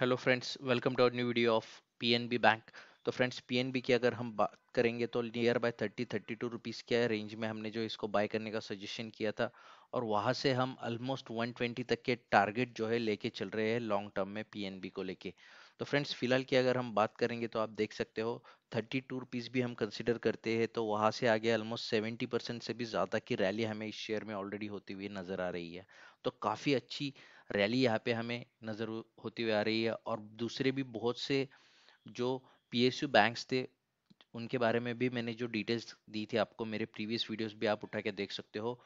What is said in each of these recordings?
hello friends welcome to our new video of PNB bank तो friends PNB की अगर हम बात करेंगे तो nearby thirty thirty two rupees के रेंज में हमने जो इसको बाय करने का सजेशन किया था और वहाँ से हम ऑलमोस्ट 120 तक के टारगेट जो है लेके चल रहे हैं लॉन्ग टर्म में पीएनबी को लेके तो फ्रेंड्स फिलहाल की अगर हम बात करेंगे तो आप देख सकते हो थर्टी टू भी हम कंसिडर करते हैं तो वहाँ से आगे ऑलमोस्ट सेवेंटी परसेंट से भी ज़्यादा की रैली हमें इस शेयर में ऑलरेडी होती हुई नज़र आ रही है तो काफ़ी अच्छी रैली यहाँ पे हमें नज़र होती हुई आ रही है और दूसरे भी बहुत से जो पी एस यू बैंक्स थे उनके बारे में भी मैंने जो डिटेल्स दी थी आपको मेरे प्रीवियस वीडियोस भी आप उठा के देख सकते हो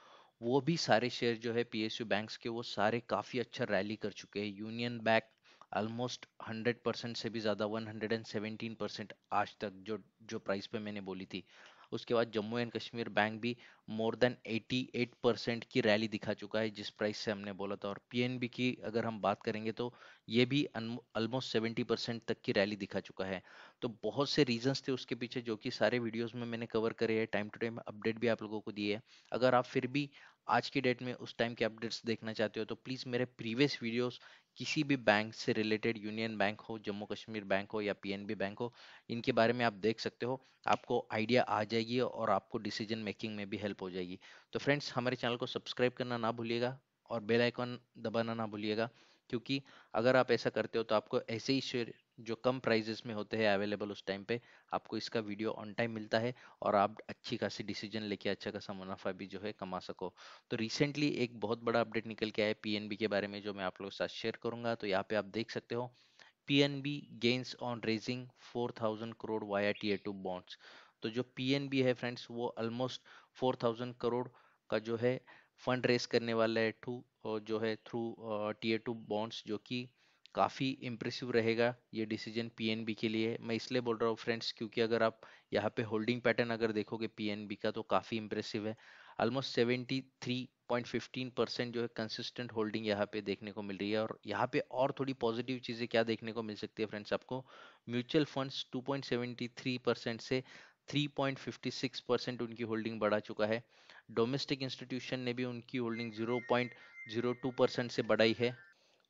वो भी सारे शेयर जो है पी एस यू बैंक्स के वो सारे काफ़ी अच्छा रैली कर चुके हैं यूनियन बैंक ऑलमोस्ट 100 परसेंट से भी ज़्यादा 117 परसेंट आज तक जो जो प्राइस पे मैंने बोली थी उसके बाद जम्मू एंड कश्मीर बैंक भी मोर देन 88 परसेंट की रैली दिखा चुका है जिस प्राइस से हमने बोला था और पीएनबी की अगर हम बात करेंगे तो ये भी ऑलमोस्ट 70 परसेंट तक की रैली दिखा चुका है तो बहुत से रीजंस थे उसके पीछे जो कि सारे वीडियोस में मैंने कवर करे हैं टाइम टू टाइम अपडेट भी आप लोगों को दिए है अगर आप फिर भी आज की डेट में उस टाइम के अपडेट्स देखना चाहते हो तो प्लीज़ मेरे प्रीवियस वीडियोस किसी भी बैंक से रिलेटेड यूनियन बैंक हो जम्मू कश्मीर बैंक हो या पीएनबी बैंक हो इनके बारे में आप देख सकते हो आपको आइडिया आ जाएगी और आपको डिसीजन मेकिंग में भी हेल्प हो जाएगी तो फ्रेंड्स हमारे चैनल को सब्सक्राइब करना ना भूलिएगा और बेल दबाना ना भूलिएगा क्योंकि अगर आप ऐसा करते हो तो आपको ऐसे ही शेयर जो कम प्राइजेस में होते हैं अवेलेबल उस टाइम पे आपको इसका वीडियो ऑन टाइम मिलता है और आप अच्छी खासी डिसीजन लेके अच्छा खासा मुनाफा भी जो है कमा सको तो रिसेंटली एक बहुत बड़ा अपडेट निकल के आया पीएनबी के बारे में जो मैं आप लोगों के साथ शेयर करूंगा तो यहाँ पे आप देख सकते हो PNB gains on raising 4000 crore via tier two bonds तो जो पीएनबी है फ्रेंड्स वो ऑलमोस्ट 4000 करोड़ का जो है फंड रेस करने वाला है टू जो है थ्रू टीयर टू बॉन्ड्स जो कि काफ़ी इम्प्रेसिव रहेगा ये डिसीजन पीएनबी के लिए मैं इसलिए बोल रहा हूँ फ्रेंड्स क्योंकि अगर आप यहाँ पे होल्डिंग पैटर्न अगर देखोगे पीएनबी का तो काफ़ी इम्प्रेसिव है almost seventy three point fifteen percent जो है कंसिस्टेंट होल्डिंग यहाँ पे देखने को मिल रही है और यहाँ पे और थोड़ी पॉजिटिव चीज़ें क्या देखने को मिल सकती है फ्रेंड्स आपको mutual funds two point seventy three percent से 3.56 परसेंट उनकी होल्डिंग बढ़ा चुका है डोमेस्टिक इंस्टीट्यूशन ने भी उनकी होल्डिंग 0.02 परसेंट से बढ़ाई है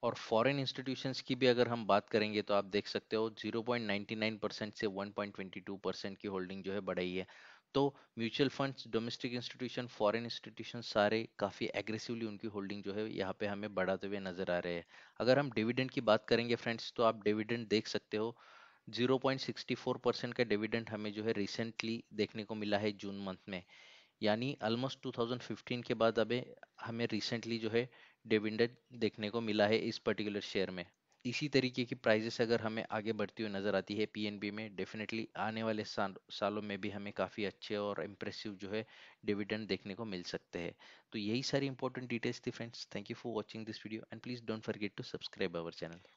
और फॉरेन इंस्टीट्यूशंस की भी अगर हम बात करेंगे तो आप देख सकते हो 0.99 परसेंट से 1.22 परसेंट की होल्डिंग जो है बढ़ाई है तो mutual funds domestic institution foreign institution सारे काफ़ी एग्रेसिवली उनकी होल्डिंग जो है यहाँ पे हमें बढ़ाते हुए नजर आ रहे हैं अगर हम डिविडेंड की बात करेंगे फ्रेंड्स तो आप डिविडेंड देख सकते हो 0.64 परसेंट का डिविडेंड हमें जो है रिसेंटली देखने को मिला है जून मंथ में यानी ऑलमोस्ट 2015 के बाद अब हमें रिसेंटली जो है डिविडेंड देखने को मिला है इस पर्टिकुलर शेयर में इसी तरीके की प्राइजेस अगर हमें आगे बढ़ती हुई नज़र आती है पीएनबी में डेफिनेटली आने वाले साल सालों में भी हमें काफ़ी अच्छे और इम्प्रेसिव जो है डिविडेंड देखने को मिल सकते हैं तो यही सारी इंपॉर्टेंट डिटेल्स थी friends thank you for watching this video and please don't forget to subscribe our channel